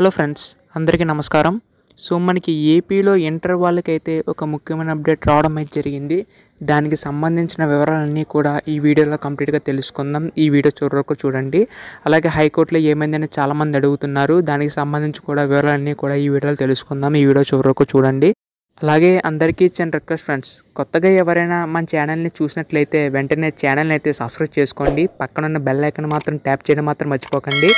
hello friends అందరికీ నమస్కారం so మనకి ఏపీలో ఇంటర్ వాళ్ళకైతే ఒక ముఖ్యమైన అప్డేట్ రావడం అయితే జరిగింది దానికి సంబంధించిన వివరాలన్నీ కూడా ఈ వీడియోలో కంప్లీట్గా తెలుసుకుందాం ఈ వీడియో చూడరకు చూడండి అలాగే హైకోర్టులో ఏమైందని చాలామంది అడుగుతున్నారు దానికి సంబంధించి కూడా వివరాలన్నీ కూడా ఈ వీడియోలో తెలుసుకుందాం ఈ వీడియో చూడరకు చూడండి అలాగే అందరికీ ఇచ్చిన రిక్వెస్ట్ ఫ్రెండ్స్ కొత్తగా ఎవరైనా మన ఛానల్ని చూసినట్లయితే వెంటనే ఛానల్ని అయితే సబ్స్క్రైబ్ చేసుకోండి పక్కనున్న బెల్ ఐకన్ మాత్రం ట్యాప్ చేయడం మాత్రం మర్చిపోకండి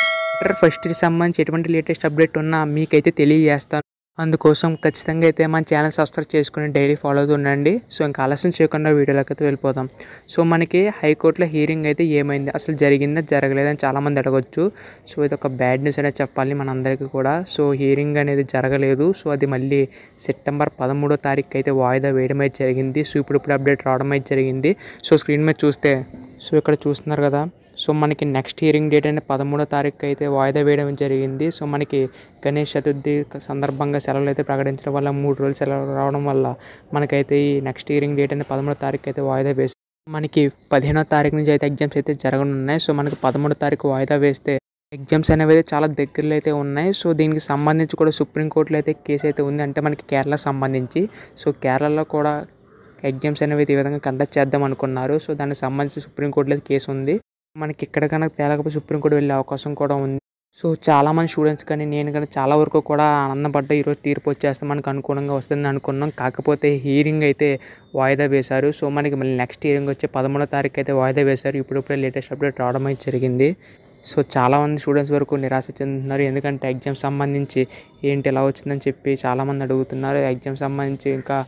చాప్టర్ ఫస్ట్కి సంబంధించి ఎటువంటి లేటెస్ట్ అప్డేట్ ఉన్నా మీకైతే తెలియజేస్తాను అందుకోసం ఖచ్చితంగా అయితే మన ఛానల్ సబ్స్క్రైబ్ చేసుకుని డైలీ ఫాలో అవుతూ ఉండండి సో ఇంకా ఆలస్యం చేయకుండా వీడియోలోకి అయితే వెళ్ళిపోదాం సో మనకి హైకోర్టులో హియరింగ్ అయితే ఏమైంది అసలు జరిగిందా జరగలేదని చాలామంది అడగవచ్చు సో ఇది ఒక బ్యాడ్ న్యూస్ అనేది చెప్పాలి మనందరికీ కూడా సో హియరింగ్ అనేది జరగలేదు సో అది మళ్ళీ సెప్టెంబర్ పదమూడో తారీఖు అయితే వాయిదా వేయడం అయితే జరిగింది సో ఇప్పుడు ఇప్పుడు అప్డేట్ రావడం అయితే జరిగింది సో స్క్రీన్ మీద చూస్తే సో ఇక్కడ చూస్తున్నారు కదా సో మనకి నెక్స్ట్ హియరింగ్ డేట్ అనేది పదమూడో తారీఖు అయితే వాయిదా వేయడం జరిగింది సో మనకి గణేష్ చతుర్థి సందర్భంగా సెలవులు అయితే ప్రకటించడం వల్ల మూడు రోజులు సెలవులు రావడం వల్ల మనకైతే ఈ నెక్స్ట్ హియరింగ్ డేట్ అనేది పదమూడో తారీఖు అయితే వాయిదా వేసి మనకి పదిహేనో తారీఖు నుంచి అయితే ఎగ్జామ్స్ అయితే జరగనున్నాయి సో మనకి పదమూడు తారీఖు వాయిదా వేస్తే ఎగ్జామ్స్ అనేవి అయితే చాలా దగ్గరలో అయితే ఉన్నాయి సో దీనికి సంబంధించి కూడా సుప్రీంకోర్టులో అయితే కేసు అయితే ఉంది అంటే మనకి కేరళ సంబంధించి సో కేరళలో కూడా ఎగ్జామ్స్ అనేవి ఈ విధంగా కండక్ట్ చేద్దాం అనుకున్నారు సో దానికి సంబంధించి సుప్రీంకోర్టులో కేసు ఉంది మనకి ఇక్కడ కనుక తేలకపోతే సుప్రీంకోర్టు వెళ్ళే అవకాశం కూడా ఉంది సో చాలామంది స్టూడెంట్స్ కానీ నేను కానీ చాలా వరకు కూడా ఆనందపడ్డా ఈరోజు తీర్పు వచ్చేస్తే మనకు అనుకూలంగా వస్తుందని అనుకున్నాం కాకపోతే హీరింగ్ అయితే వాయిదా వేశారు సో మనకి మళ్ళీ నెక్స్ట్ హీరింగ్ వచ్చే పదమూడో తారీఖు అయితే వాయిదా వేశారు ఇప్పుడిప్పుడే లేటెస్ట్ అప్డేట్ రావడం అయితే జరిగింది సో చాలామంది స్టూడెంట్స్ వరకు నిరాశ చెందుతున్నారు ఎందుకంటే ఎగ్జామ్ సంబంధించి ఏంటి ఎలా వచ్చిందని చెప్పి చాలామంది అడుగుతున్నారు ఎగ్జామ్ సంబంధించి ఇంకా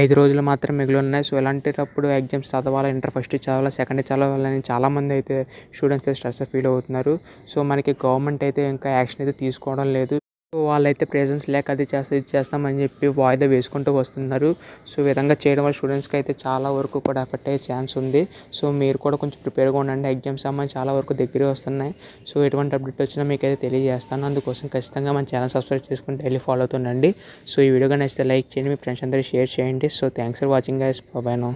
ఐదు రోజులు మాత్రం మిగిలి ఉన్నాయి సో ఇలాంటిటప్పుడు ఎగ్జామ్స్ చదవాలి ఇంటర్ ఫస్ట్ చదవాలా సెకండ్ చదవాలని చాలామంది అయితే స్టూడెంట్స్ స్ట్రెస్ ఫీల్ అవుతున్నారు సో మనకి గవర్నమెంట్ అయితే ఇంకా యాక్షన్ అయితే తీసుకోవడం లేదు వాళ్ళైతే ప్రెజెన్స్ లేక అది చేస్తే ఇది చేస్తామని చెప్పి వాయిదా వేసుకుంటూ వస్తున్నారు సో విధంగా చేయడం వల్ల స్టూడెంట్స్కి అయితే చాలా వరకు కూడా ఎఫెక్ట్ అయ్యే ఛాన్స్ ఉంది సో మీరు కూడా కొంచెం ప్రిపేర్గా ఉండండి ఎగ్జామ్స్ అమ్మాయి చాలా వరకు దగ్గరే వస్తున్నాయి సో ఎటువంటి అప్డేట్ వచ్చినా మీకు అయితే తెలియజేస్తాను అందుకోసం ఖచ్చితంగా మన ఛానల్ సబ్స్క్రైబ్ చేసుకుని డైలీ ఫాలో అవుతుండండి సో ఈ వీడియో కానీ లైక్ చేయండి మీ ఫ్రెండ్స్ అందరూ షేర్ చేయండి so thanks for watching guys బాబాయ్